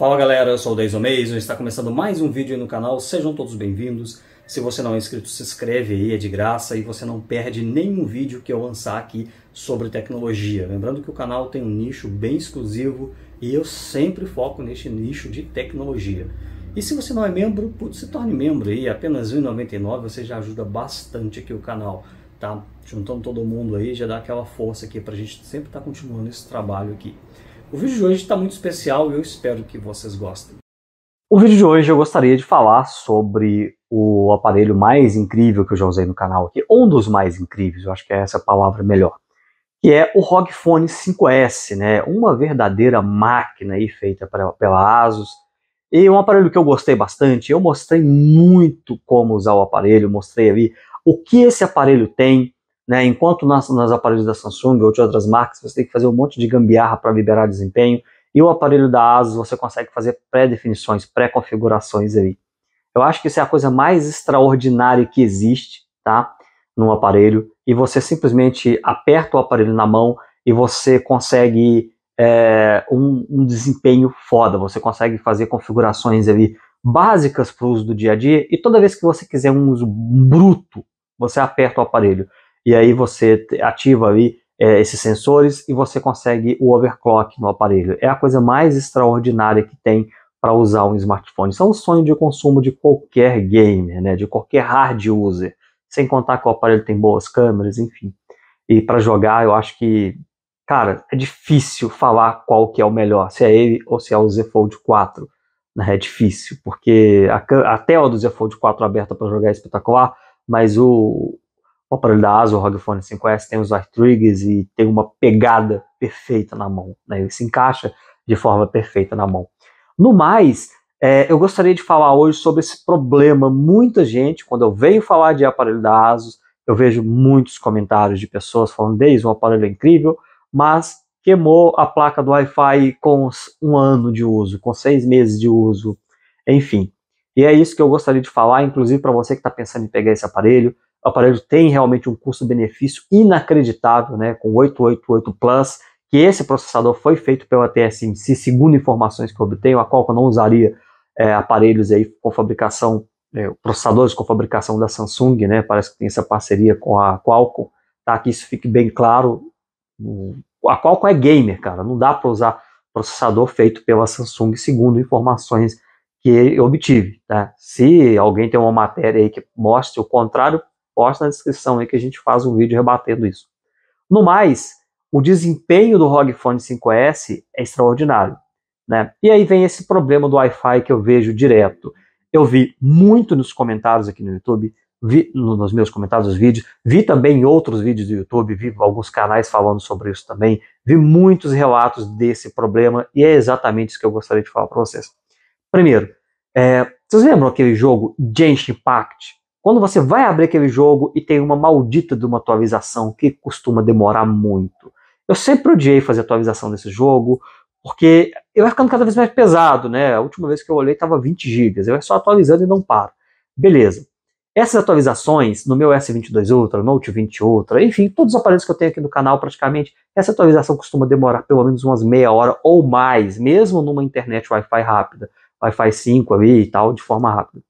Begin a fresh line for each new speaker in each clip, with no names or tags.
Fala galera, eu sou o Deiso Mason, está começando mais um vídeo aí no canal, sejam todos bem-vindos. Se você não é inscrito, se inscreve aí, é de graça e você não perde nenhum vídeo que eu lançar aqui sobre tecnologia. Lembrando que o canal tem um nicho bem exclusivo e eu sempre foco neste nicho de tecnologia. E se você não é membro, putz, se torne membro aí, apenas R$ 1,99 você já ajuda bastante aqui o canal, tá? Juntando todo mundo aí já dá aquela força aqui pra gente sempre estar tá continuando esse trabalho aqui. O vídeo de hoje está muito especial e eu espero que vocês gostem. O vídeo de hoje eu gostaria de falar sobre o aparelho mais incrível que eu já usei no canal aqui, um dos mais incríveis, eu acho que é essa palavra melhor, que é o ROG Phone 5S, né? Uma verdadeira máquina aí feita pela ASUS. E um aparelho que eu gostei bastante, eu mostrei muito como usar o aparelho, mostrei ali o que esse aparelho tem, né? Enquanto nas, nas aparelhos da Samsung ou de outras marcas, você tem que fazer um monte de gambiarra para liberar desempenho, e o aparelho da ASUS você consegue fazer pré-definições, pré-configurações aí. Eu acho que isso é a coisa mais extraordinária que existe, tá? Num aparelho, e você simplesmente aperta o aparelho na mão e você consegue é, um, um, desempenho foda, você consegue fazer configurações ali básicas para o uso do dia a dia, e toda vez que você quiser um uso bruto, você aperta o aparelho e aí você ativa ali é, esses sensores e você consegue o overclock no aparelho. É a coisa mais extraordinária que tem para usar um smartphone. Isso é um sonho de consumo de qualquer gamer, né, de qualquer hard user, sem contar que o aparelho tem boas câmeras, enfim. E para jogar, eu acho que, cara, é difícil falar qual que é o melhor, se é ele ou se é o Z Fold 4. Né, é difícil, porque a, a tela do Z Fold 4 é aberta para jogar é espetacular, mas o, o aparelho da ASUS, o ROG Phone 5S, tem os triggers e tem uma pegada perfeita na mão, né? ele se encaixa de forma perfeita na mão. No mais, é, eu gostaria de falar hoje sobre esse problema. Muita gente, quando eu venho falar de aparelho da ASUS, eu vejo muitos comentários de pessoas falando, desde um aparelho é incrível, mas queimou a placa do Wi-Fi com um ano de uso, com seis meses de uso, enfim. E é isso que eu gostaria de falar, inclusive para você que está pensando em pegar esse aparelho, o aparelho tem realmente um custo-benefício inacreditável, né, com 888 Plus, que esse processador foi feito pela TSMC, segundo informações que eu obtenho, a Qualcomm não usaria é, aparelhos aí com fabricação, é, processadores com fabricação da Samsung, né, parece que tem essa parceria com a Qualcomm, tá, que isso fique bem claro, a Qualcomm é gamer, cara, não dá para usar processador feito pela Samsung, segundo informações que eu obtive, tá, se alguém tem uma matéria aí que mostre o contrário, Posta na descrição aí que a gente faz um vídeo rebatendo isso. No mais, o desempenho do ROG Phone 5S é extraordinário. Né? E aí vem esse problema do Wi-Fi que eu vejo direto. Eu vi muito nos comentários aqui no YouTube, vi nos meus comentários dos vídeos, vi também outros vídeos do YouTube, vi alguns canais falando sobre isso também, vi muitos relatos desse problema e é exatamente isso que eu gostaria de falar para vocês. Primeiro, é, vocês lembram aquele jogo Genshin Impact? Quando você vai abrir aquele jogo e tem uma maldita de uma atualização que costuma demorar muito. Eu sempre odiei fazer atualização desse jogo, porque ele vai ficando cada vez mais pesado, né? A última vez que eu olhei estava 20 GB, eu só atualizando e não paro. Beleza. Essas atualizações no meu S22 Ultra, Note 20 Ultra, enfim, todos os aparelhos que eu tenho aqui no canal praticamente, essa atualização costuma demorar pelo menos umas meia hora ou mais, mesmo numa internet Wi-Fi rápida, Wi-Fi 5 ali e tal, de forma rápida.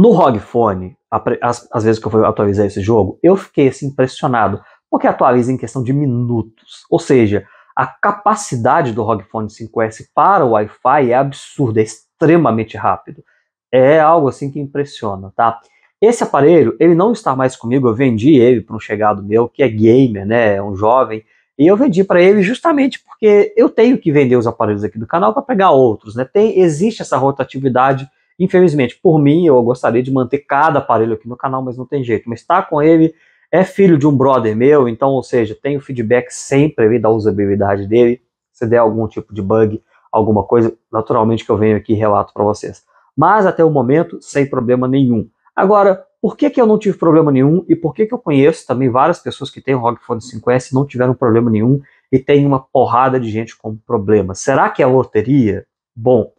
No ROG Phone, as, vezes que eu fui atualizar esse jogo, eu fiquei assim, impressionado, porque atualiza em questão de minutos. Ou seja, a capacidade do ROG Phone 5S para o Wi-Fi é absurda, é extremamente rápido. É algo assim que impressiona, tá? Esse aparelho, ele não está mais comigo, eu vendi ele para um chegado meu que é gamer, né, é um jovem, e eu vendi para ele justamente porque eu tenho que vender os aparelhos aqui do canal para pegar outros, né? Tem existe essa rotatividade Infelizmente, por mim, eu gostaria de manter cada aparelho aqui no canal, mas não tem jeito. Mas está com ele, é filho de um brother meu, então, ou seja, tem o feedback sempre ali da usabilidade dele. Se der algum tipo de bug, alguma coisa, naturalmente que eu venho aqui e relato para vocês. Mas até o momento, sem problema nenhum. Agora, por que, que eu não tive problema nenhum e por que, que eu conheço também várias pessoas que têm o ROG Phone 5S e não tiveram problema nenhum e tem uma porrada de gente com problema? Será que é loteria? Bom,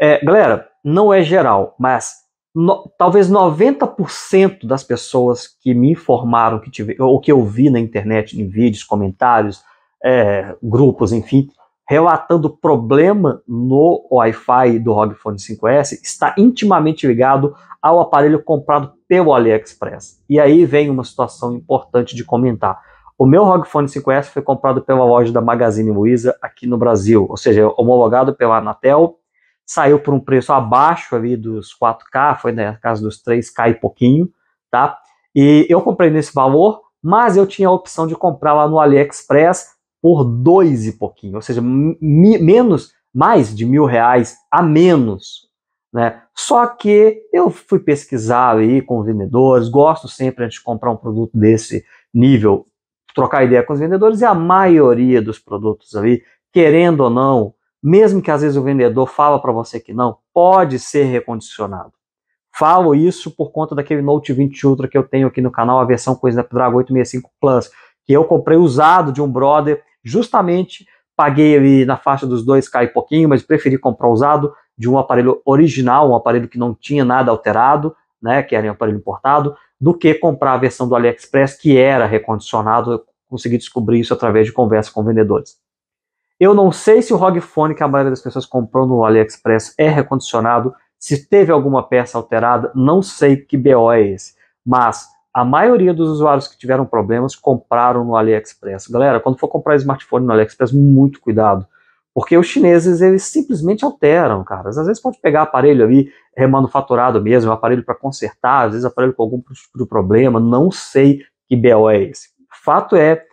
é, galera, não é geral, mas no, talvez 90% das pessoas que me informaram, que tive, ou que eu vi na internet, em vídeos, comentários, é, grupos, enfim, relatando problema no Wi-Fi do ROG Phone 5S, está intimamente ligado ao aparelho comprado pelo AliExpress. E aí vem uma situação importante de comentar. O meu ROG Phone 5S foi comprado pela loja da Magazine Luiza aqui no Brasil, ou seja, homologado pela Anatel saiu por um preço abaixo ali dos 4K, foi na né, casa dos 3K e pouquinho, tá? E eu comprei nesse valor, mas eu tinha a opção de comprar lá no AliExpress por dois e pouquinho, ou seja, menos, mais de mil reais a menos, né? Só que eu fui pesquisar aí com vendedores, gosto sempre antes de comprar um produto desse nível, trocar ideia com os vendedores e a maioria dos produtos ali, querendo ou não, mesmo que às vezes o vendedor fala para você que não, pode ser recondicionado. Falo isso por conta daquele Note 20 Ultra que eu tenho aqui no canal, a versão com o Snapdragon 865 Plus, que eu comprei usado de um brother, justamente paguei ali na faixa dos dois k e pouquinho, mas preferi comprar usado de um aparelho original, um aparelho que não tinha nada alterado, né, que era um aparelho importado, do que comprar a versão do AliExpress que era recondicionado. Eu consegui descobrir isso através de conversa com vendedores. Eu não sei se o ROG Phone que a maioria das pessoas comprou no AliExpress é recondicionado, se teve alguma peça alterada, não sei que BO é esse. Mas a maioria dos usuários que tiveram problemas compraram no AliExpress. Galera, quando for comprar smartphone no AliExpress, muito cuidado. Porque os chineses, eles simplesmente alteram, cara. Às vezes pode pegar aparelho ali, remanufaturado é mesmo, é aparelho para consertar, às vezes aparelho com algum problema, não sei que BO é esse. Fato é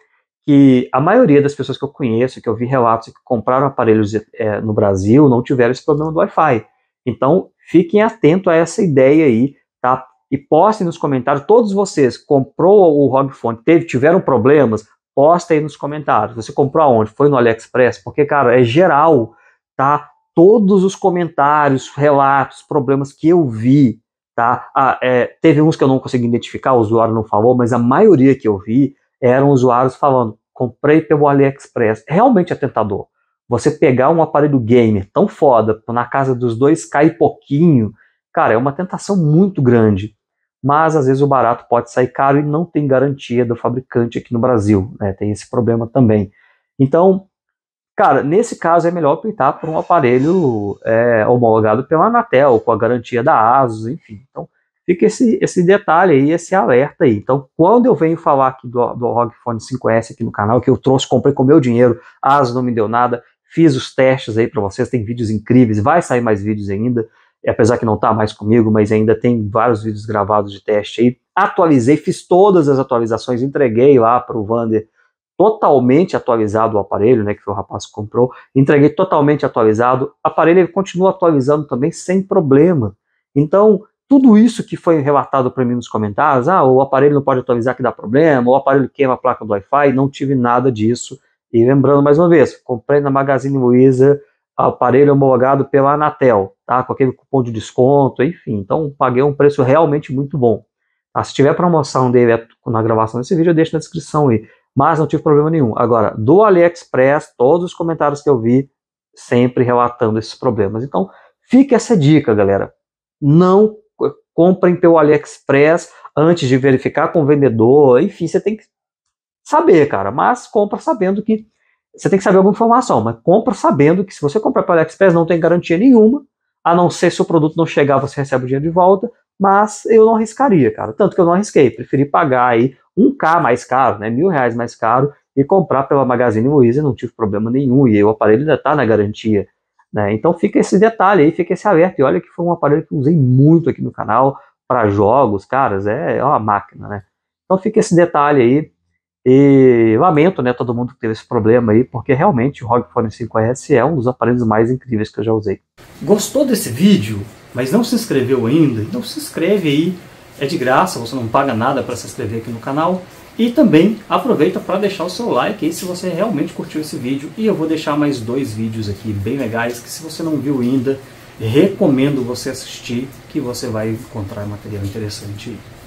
que a maioria das pessoas que eu conheço, que eu vi relatos que compraram aparelhos é, no Brasil, não tiveram esse problema do Wi-Fi. Então, fiquem atentos a essa ideia aí, tá? E postem nos comentários, todos vocês, comprou o ROG Phone, teve, tiveram problemas? Posta aí nos comentários. Você comprou aonde? Foi no AliExpress? Porque, cara, é geral, tá? Todos os comentários, relatos, problemas que eu vi, tá? Ah, é, teve uns que eu não consegui identificar, o usuário não falou, mas a maioria que eu vi eram usuários falando: comprei pelo AliExpress. É realmente é tentador. Você pegar um aparelho gamer tão foda, na casa dos dois cai pouquinho, cara, é uma tentação muito grande. Mas às vezes o barato pode sair caro e não tem garantia do fabricante aqui no Brasil, né? Tem esse problema também. Então, cara, nesse caso é melhor optar por um aparelho é, homologado pela Anatel, com a garantia da ASUS, enfim. Então, fica esse, esse detalhe aí, esse alerta aí. Então, quando eu venho falar aqui do, do ROG Phone 5S aqui no canal, que eu trouxe, comprei com meu dinheiro, as não me deu nada, fiz os testes aí para vocês, tem vídeos incríveis, vai sair mais vídeos ainda, apesar que não está mais comigo, mas ainda tem vários vídeos gravados de teste aí. Atualizei, fiz todas as atualizações, entreguei lá para o Vander totalmente atualizado o aparelho, né, que foi o rapaz que comprou, entreguei totalmente atualizado, o aparelho ele continua atualizando também sem problema. Então, tudo isso que foi relatado para mim nos comentários, ah, o aparelho não pode atualizar que dá problema, o aparelho queima a placa do Wi-Fi, não tive nada disso. E lembrando mais uma vez, comprei na Magazine Luiza aparelho homologado pela Anatel, tá? Com aquele cupom de desconto, enfim. Então paguei um preço realmente muito bom. Tá? Se tiver promoção dele na gravação desse vídeo, eu deixo na descrição aí. Mas não tive problema nenhum. Agora, do AliExpress, todos os comentários que eu vi, sempre relatando esses problemas. Então, fica essa dica, galera. Não comprem pelo AliExpress antes de verificar com o vendedor, enfim, você tem que saber, cara, mas compra sabendo que você tem que saber alguma informação, mas compra sabendo que se você comprar pelo AliExpress não tem garantia nenhuma, a não ser se o produto não chegar, você recebe o dinheiro de volta, mas eu não arriscaria, cara. Tanto que eu não arrisquei, preferi pagar aí um K mais caro, né, mil reais mais caro, e comprar pela Magazine Luiza, não tive problema nenhum, e o aparelho ainda está na garantia. Né? Então fica esse detalhe aí, fica esse alerta. E olha que foi um aparelho que usei muito aqui no canal para jogos, caras, é, é uma máquina, né? Então fica esse detalhe aí. E lamento, né, todo mundo que teve esse problema aí, porque realmente o ROG Phone 5S é um dos aparelhos mais incríveis que eu já usei. Gostou desse vídeo, mas não se inscreveu ainda? Então se inscreve aí, é de graça, você não paga nada para se inscrever aqui no canal. E também aproveita para deixar o seu like aí se você realmente curtiu esse vídeo. E eu vou deixar mais dois vídeos aqui bem legais que se você não viu ainda, recomendo você assistir que você vai encontrar material interessante aí.